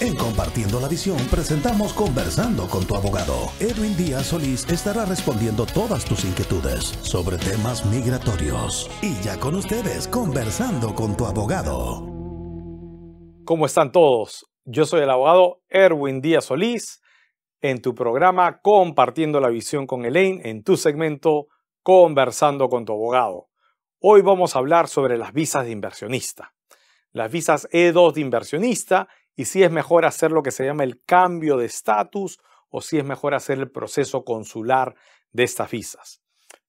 En Compartiendo la Visión presentamos Conversando con tu abogado. Edwin Díaz Solís estará respondiendo todas tus inquietudes sobre temas migratorios. Y ya con ustedes, Conversando con tu abogado. ¿Cómo están todos? Yo soy el abogado Erwin Díaz Solís en tu programa Compartiendo la Visión con Elaine en tu segmento Conversando con tu abogado. Hoy vamos a hablar sobre las visas de inversionista. Las visas E2 de inversionista y si es mejor hacer lo que se llama el cambio de estatus o si es mejor hacer el proceso consular de estas visas.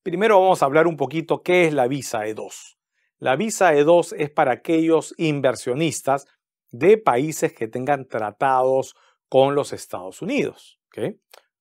Primero vamos a hablar un poquito qué es la visa E2. La visa E2 es para aquellos inversionistas de países que tengan tratados con los Estados Unidos.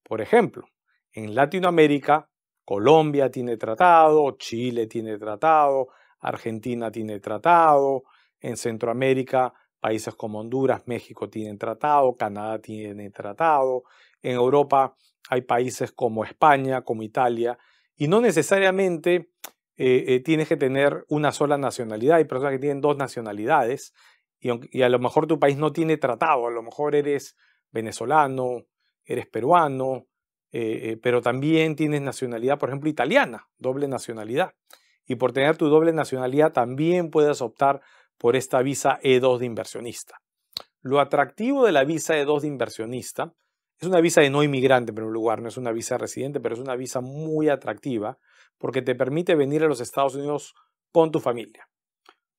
Por ejemplo, en Latinoamérica, Colombia tiene tratado, Chile tiene tratado, Argentina tiene tratado, en Centroamérica, Países como Honduras, México tienen tratado, Canadá tiene tratado. En Europa hay países como España, como Italia. Y no necesariamente eh, eh, tienes que tener una sola nacionalidad. Hay personas que tienen dos nacionalidades. Y, a lo mejor tu país no tiene tratado. A lo mejor eres venezolano, eres peruano, eh, pero también tienes nacionalidad, por ejemplo, italiana, doble nacionalidad. Y por tener tu doble nacionalidad también puedes optar por esta visa E2 de inversionista. Lo atractivo de la visa E2 de inversionista es una visa de no inmigrante en primer lugar, no es una visa residente, pero es una visa muy atractiva porque te permite venir a los Estados Unidos con tu familia.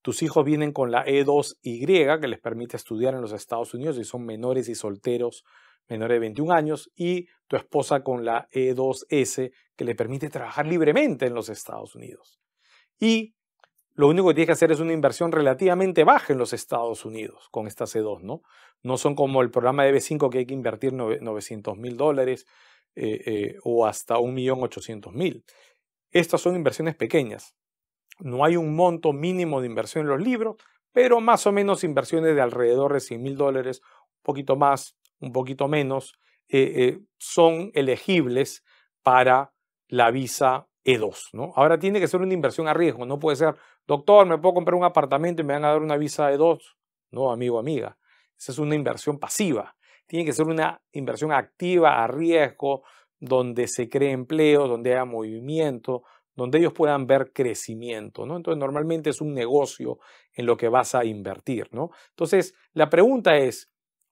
Tus hijos vienen con la E2Y que les permite estudiar en los Estados Unidos y son menores y solteros menores de 21 años y tu esposa con la E2S que le permite trabajar libremente en los Estados Unidos. Y lo único que tienes que hacer es una inversión relativamente baja en los Estados Unidos con esta e 2 ¿no? No son como el programa de B5 que hay que invertir 900 mil dólares eh, eh, o hasta 1.800.000. Estas son inversiones pequeñas. No hay un monto mínimo de inversión en los libros, pero más o menos inversiones de alrededor de 100 mil dólares, un poquito más, un poquito menos, eh, son elegibles para la visa E2. ¿no? Ahora tiene que ser una inversión a riesgo, no puede ser Doctor, me puedo comprar un apartamento y me van a dar una visa de dos. No, amigo, amiga. Esa es una inversión pasiva. Tiene que ser una inversión activa, a riesgo, donde se cree empleo, donde haya movimiento, donde ellos puedan ver crecimiento, ¿no? Entonces, normalmente es un negocio en lo que vas a invertir, ¿no? Entonces, la pregunta es,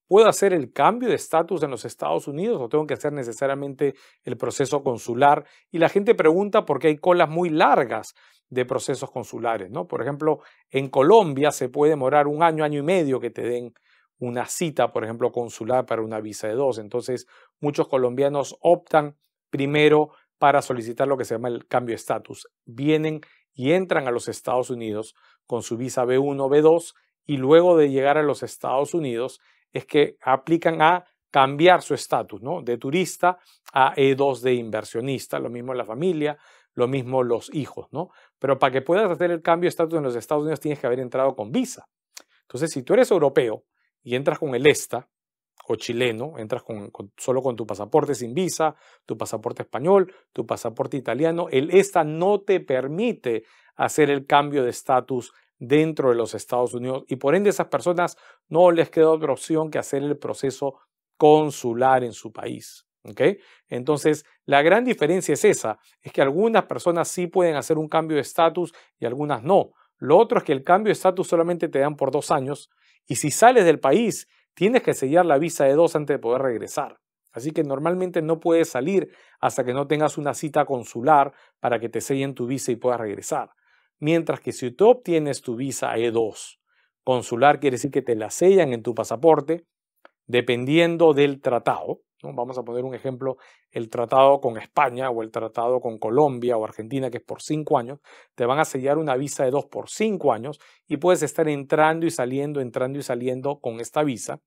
¿Puedo hacer el cambio de estatus en los Estados Unidos o tengo que hacer necesariamente el proceso consular? Y la gente pregunta por qué hay colas muy largas de procesos consulares, ¿no? Por ejemplo, en Colombia se puede demorar un año, año y medio que te den una cita, por ejemplo, consular para una visa de dos. Entonces, muchos colombianos optan primero para solicitar lo que se llama el cambio de estatus. Vienen y entran a los Estados Unidos con su visa B1, B2 y luego de llegar a los Estados Unidos es que aplican a cambiar su estatus, ¿no? De turista a E2 de inversionista, lo mismo la familia, lo mismo los hijos, ¿no? Pero para que puedas hacer el cambio de estatus en los Estados Unidos tienes que haber entrado con visa. Entonces, si tú eres europeo y entras con el ESTA o chileno, entras solo con tu pasaporte sin visa, tu pasaporte español, tu pasaporte italiano, el ESTA no te permite hacer el cambio de estatus dentro de los Estados Unidos y por ende esas personas no les queda otra opción que hacer el proceso consular en su país. Entonces, la gran diferencia es esa, es que algunas personas sí pueden hacer un cambio de estatus y algunas no. Lo otro es que el cambio de estatus solamente te dan por dos años y si sales del país tienes que sellar la visa de dos antes de poder regresar. Así que normalmente no puedes salir hasta que no tengas una cita consular para que te sellen tu visa y puedas regresar. Mientras que si tú obtienes tu visa E2 consular, quiere decir que te la sellan en tu pasaporte, dependiendo del tratado. ¿no? Vamos a poner un ejemplo, el tratado con España o el tratado con Colombia o Argentina, que es por cinco años, te van a sellar una visa E2 por cinco años y puedes estar entrando y saliendo, entrando y saliendo con esta visa.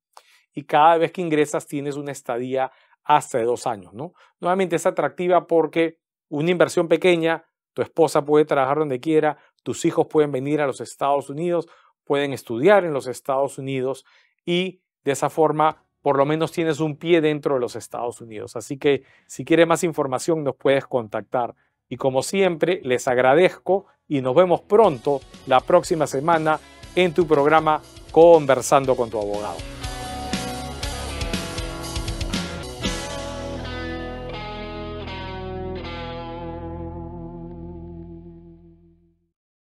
Y cada vez que ingresas tienes una estadía hasta de dos años. ¿no? Nuevamente es atractiva porque una inversión pequeña tu esposa puede trabajar donde quiera, tus hijos pueden venir a los Estados Unidos, pueden estudiar en los Estados Unidos y de esa forma por lo menos tienes un pie dentro de los Estados Unidos. Así que si quieres más información nos puedes contactar. Y como siempre, les agradezco y nos vemos pronto la próxima semana en tu programa Conversando con tu abogado.